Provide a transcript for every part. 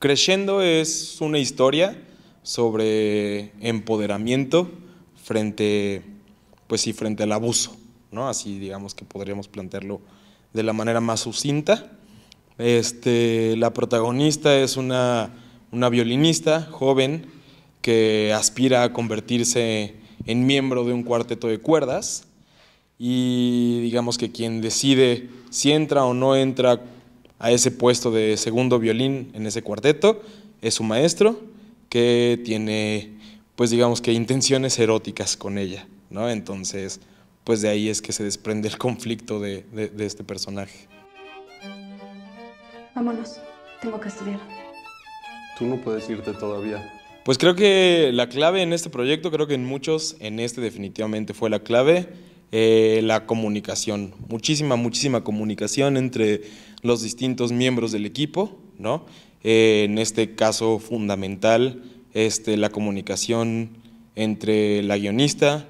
Creyendo es una historia sobre empoderamiento frente, pues frente al abuso, ¿no? Así digamos que podríamos plantearlo de la manera más sucinta. Este, la protagonista es una, una violinista joven que aspira a convertirse en miembro de un cuarteto de cuerdas y digamos que quien decide si entra o no entra a ese puesto de segundo violín en ese cuarteto es su maestro que tiene pues digamos que intenciones eróticas con ella, ¿no? Entonces, pues de ahí es que se desprende el conflicto de, este personaje. Vámonos, tengo que estudiar. Tú no puedes irte todavía. Pues creo que la clave en este proyecto, creo que en muchos, en este definitivamente fue la clave, eh, la comunicación, muchísima, muchísima comunicación entre los distintos miembros del equipo, ¿no? Eh, en este caso fundamental, este, la comunicación entre la guionista,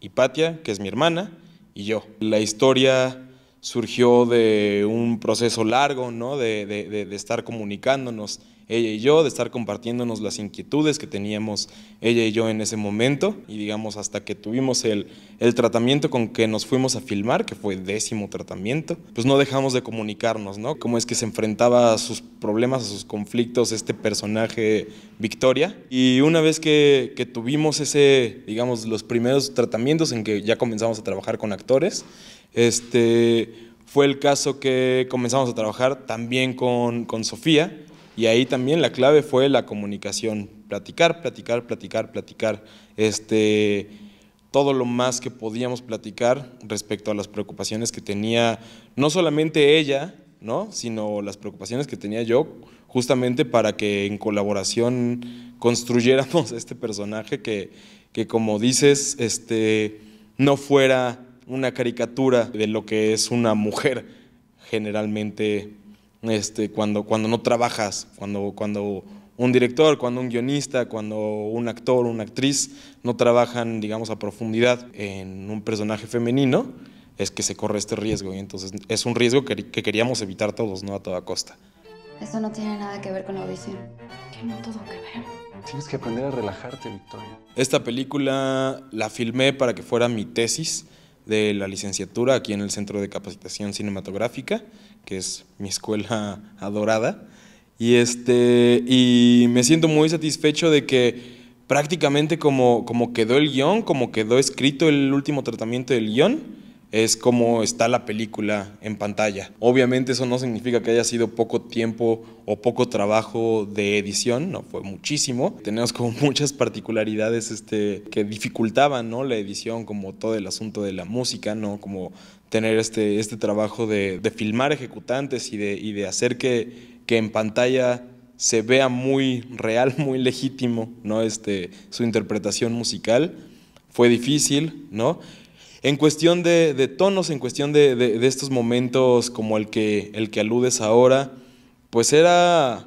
y Patia, que es mi hermana, y yo. La historia surgió de un proceso largo, ¿no? de, estar comunicándonos ella y yo, de estar compartiéndonos las inquietudes que teníamos ella y yo en ese momento, y digamos hasta que tuvimos el, tratamiento con que nos fuimos a filmar, que fue décimo tratamiento, pues no dejamos de comunicarnos, ¿no? Cómo es que se enfrentaba a sus problemas, a sus conflictos este personaje Victoria, y una vez que, que tuvimos ese, digamos, los primeros tratamientos en que ya comenzamos a trabajar con actores, este, fue el caso que comenzamos a trabajar también con, con Sofía y ahí también la clave fue la comunicación, platicar, platicar, platicar, platicar. Este, todo lo más que podíamos platicar respecto a las preocupaciones que tenía no solamente ella, ¿no? sino las preocupaciones que tenía yo, justamente para que en colaboración construyéramos este personaje que, como dices, este, no fuera una caricatura de lo que es una mujer generalmente este, cuando, cuando no trabajas, cuando, cuando un director, cuando un guionista, cuando un actor, una actriz no trabajan, digamos, a profundidad en un personaje femenino, es que se corre este riesgo. Y entonces es un riesgo que, queríamos evitar todos, no a toda costa. Eso no tiene nada que ver con la audición. Que no todo que ver. Tienes que aprender a relajarte, Victoria. Esta película la filmé para que fuera mi tesis de la licenciatura aquí en el Centro de Capacitación Cinematográfica, que es mi escuela adorada. Y, este, y me siento muy satisfecho de que prácticamente como, como quedó el guión, como quedó escrito el último tratamiento del guión, es como está la película en pantalla. Obviamente eso no significa que haya sido poco tiempo o poco trabajo de edición, no fue muchísimo. Tenemos como muchas particularidades este, que dificultaban ¿no? la edición, como todo el asunto de la música, ¿no? como tener este, este trabajo de, filmar ejecutantes y de, de hacer que, que en pantalla se vea muy real, muy legítimo ¿no? este, su interpretación musical. Fue difícil, ¿no? En cuestión de, tonos, en cuestión de, estos momentos como el que, el que aludes ahora, pues era,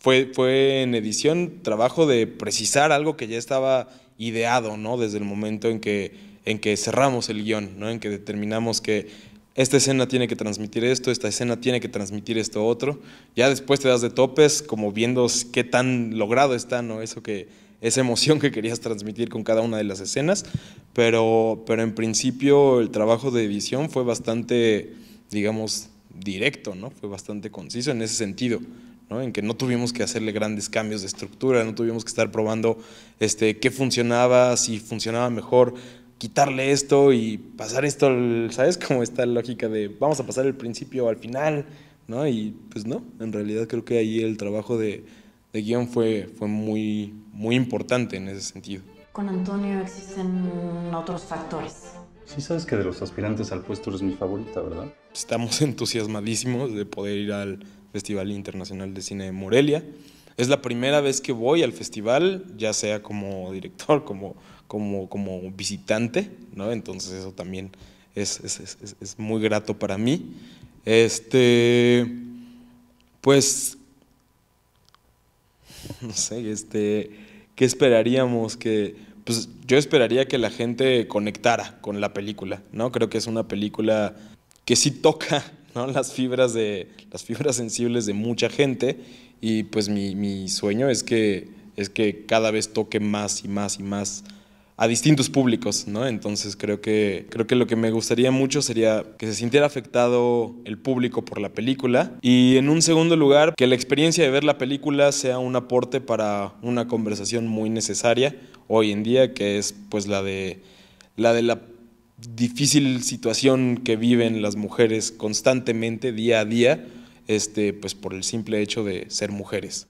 fue, fue en edición trabajo de precisar algo que ya estaba ideado, ¿no? Desde el momento en que, en que cerramos el guión, ¿no? En que determinamos que esta escena tiene que transmitir esto, esta escena tiene que transmitir esto otro. Ya después te das de topes como viendo qué tan logrado está, ¿no? Eso que esa emoción que querías transmitir con cada una de las escenas, pero, pero en principio el trabajo de edición fue bastante, digamos, directo, ¿no? Fue bastante conciso en ese sentido. ¿no? en que no tuvimos que hacerle grandes cambios de estructura, no tuvimos que estar probando este, qué funcionaba, si funcionaba mejor, quitarle esto y pasar esto, ¿sabes? Como la lógica de vamos a pasar el principio al final, ¿no? Y pues no, en realidad creo que ahí el trabajo de, de guión fue, fue muy, muy importante en ese sentido. Con Antonio existen otros factores. Sí sabes que de los aspirantes al puesto eres mi favorita, ¿verdad? Estamos entusiasmadísimos de poder ir al Festival Internacional de Cine de Morelia. Es la primera vez que voy al festival, ya sea como director, como, como, como visitante, ¿no? Entonces eso también es, es, es, es muy grato para mí. Este, pues no sé, este, ¿qué esperaríamos que... Pues yo esperaría que la gente conectara con la película, ¿no? Creo que es una película que sí toca ¿no? las, fibras de, las fibras sensibles de mucha gente y pues mi, mi sueño es que, es que cada vez toque más y más y más a distintos públicos, ¿no? Entonces creo que, creo que lo que me gustaría mucho sería que se sintiera afectado el público por la película y en un segundo lugar que la experiencia de ver la película sea un aporte para una conversación muy necesaria hoy en día que es pues la de la de la difícil situación que viven las mujeres constantemente día a día este pues por el simple hecho de ser mujeres.